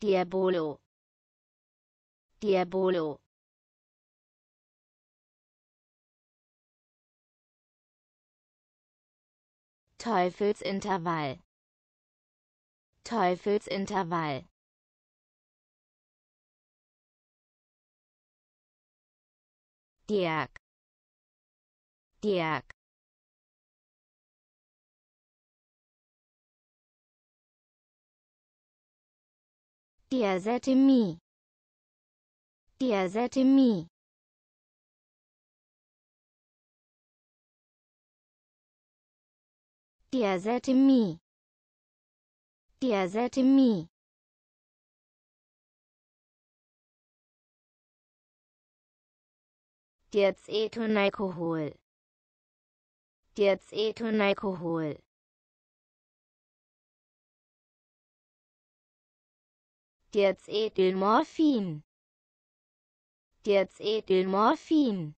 Diabolo. Diabolo. Teufelsintervall. Teufelsintervall. Diak. Diak. Diazetemie Diazetemie Diazetemie Diazetemie Diacetonalkohol Diacetonalkohol Jetzt Edelmorphin. Jetzt Edelmorphin.